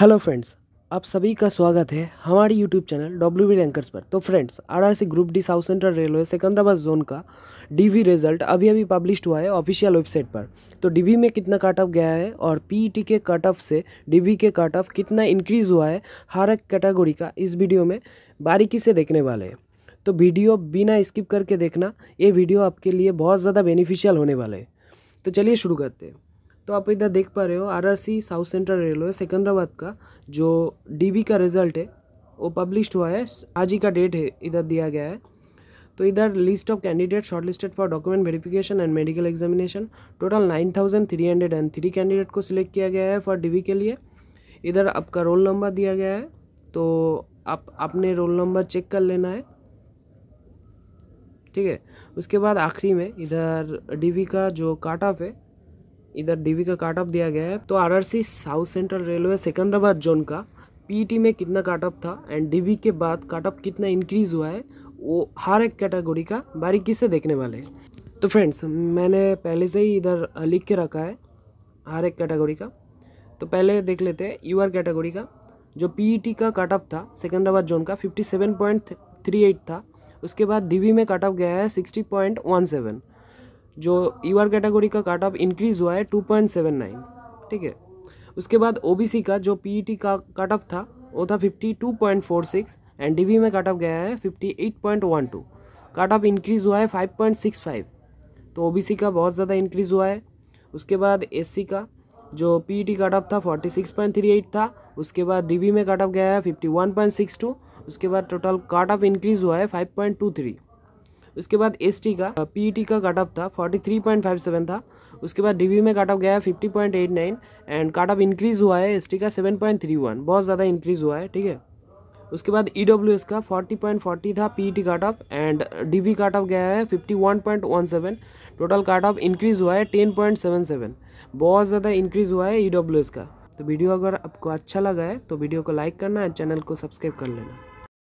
hello friends आप सभी का स्वागत है हमारे YouTube channel W B rankers पर तो friends RRC group D south central railway Secunderabad zone का डीवी रिजल्ट अभी अभी पब्लिश हुआ है ऑफिशियल वेबसाइट पर तो डीवी में कितना कट ऑफ गया है और पीईटी e के कट ऑफ से डीवी के कट ऑफ कितना इंक्रीज हुआ है हर एक कैटेगोरी का इस वीडियो में बारीकी से देखने वाले हैं तो वीडियो बिना स्किप करके देखना ये वीडियो आपके लिए बहुत ज़्यादा बेनिफिशियल होने वाले है तो चलिए शुरू करते हैं तो आप इधर देख पा रहे हो RRC south central railway Secunderabad का जो डीबी का रिजल्ट है वो पब्लिश हुआ है आज ही का डेट है इधर दिया गया है तो इधर list of candidate shortlisted for document verification and medical examination total nine thousand three hundred and three candidate को सिलेक्ट किया गया है फॉर डीबी के लिए इधर आपका रोल नंबर दिया गया है तो आप अपने रोल नंबर चेक कर लेना है ठीक है उसके बाद आखिरी में इधर डीबी का जो काट ऑफ है इधर डीवी का काट ऑफ दिया गया है तो RRC south central railway Secunderabad zone का पीटी में कितना काट ऑफ था एंड डीवी के बाद काट ऑफ कितना इंक्रीज हुआ है वो हर एक कैटेगरी का बारीकी से देखने वाले हैं तो फ्रेंड्स मैंने पहले से ही इधर लिख के रखा है हर एक कैटेगरी का तो पहले देख लेते हैं आर कैटेगरी का जो टी e का कट ऑफ था सिकंदराबाद जोन का एट था उसके बाद डीवी में काटअप ऑफ गया है सेवन जो आर e कैटेगरी का काट ऑफ इंक्रीज़ हुआ है टू पॉइंट सेवन नाइन ठीक है उसके बाद ओ बी सी का जो पी ई टी का कट ऑफ था वो था fifty two point four six and B में कट ऑफ गया है fifty eight point one two cut off increase हुआ है फाइव पॉइंट सिक्स फाइव तो ओ बी सी का बहुत ज़्यादा इंक्रीज़ हुआ है उसके बाद एस सी का जो पी टी कट ऑफ था forty six point three eight था उसके बाद डी बी में कट ऑफ गया है fifty one point six two उसके बाद टोटल कट ऑफ इंक्रीज़ हुआ है फाइव पॉइंट टू थ्री उसके बाद एस का पी e का कट ऑफ था 43.57 था उसके बाद डी में कट गया है 50.89 एंड कट इंक्रीज़ हुआ है एस का 7.31 बहुत ज़्यादा इंक्रीज़ हुआ है ठीक है उसके बाद ई e का 40.40 था P T cut off and D V cut off गया है 51.17 टोटल काट ऑफ इंक्रीज़ हुआ है 10.77 बहुत ज़्यादा इंक्रीज़ हुआ है ई e का तो वीडियो अगर आपको अच्छा लगा है तो वीडियो को लाइक करना एंड चैनल को सब्सक्राइब कर लेना